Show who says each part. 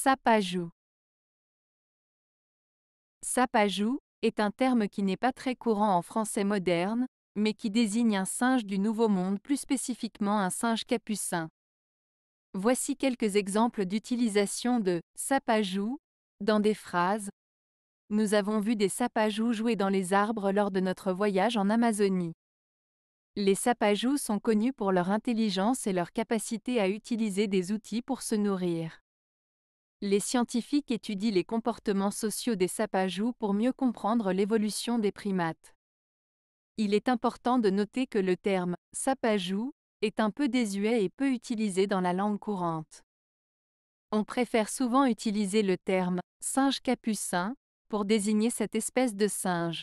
Speaker 1: Sapajou.
Speaker 2: Sapajou est un terme qui n'est pas très courant en français moderne, mais qui désigne un singe du Nouveau Monde, plus spécifiquement un singe capucin. Voici quelques exemples d'utilisation de sapajou dans des phrases. Nous avons vu des sapajous jouer dans les arbres lors de notre voyage en Amazonie. Les sapajous sont connus pour leur intelligence et leur capacité à utiliser des outils pour se nourrir. Les scientifiques étudient les comportements sociaux des sapajous pour mieux comprendre l'évolution des primates. Il est important de noter que le terme sapajou est un peu désuet et peu utilisé dans la langue courante. On préfère souvent utiliser le terme singe capucin pour désigner
Speaker 1: cette espèce de singe.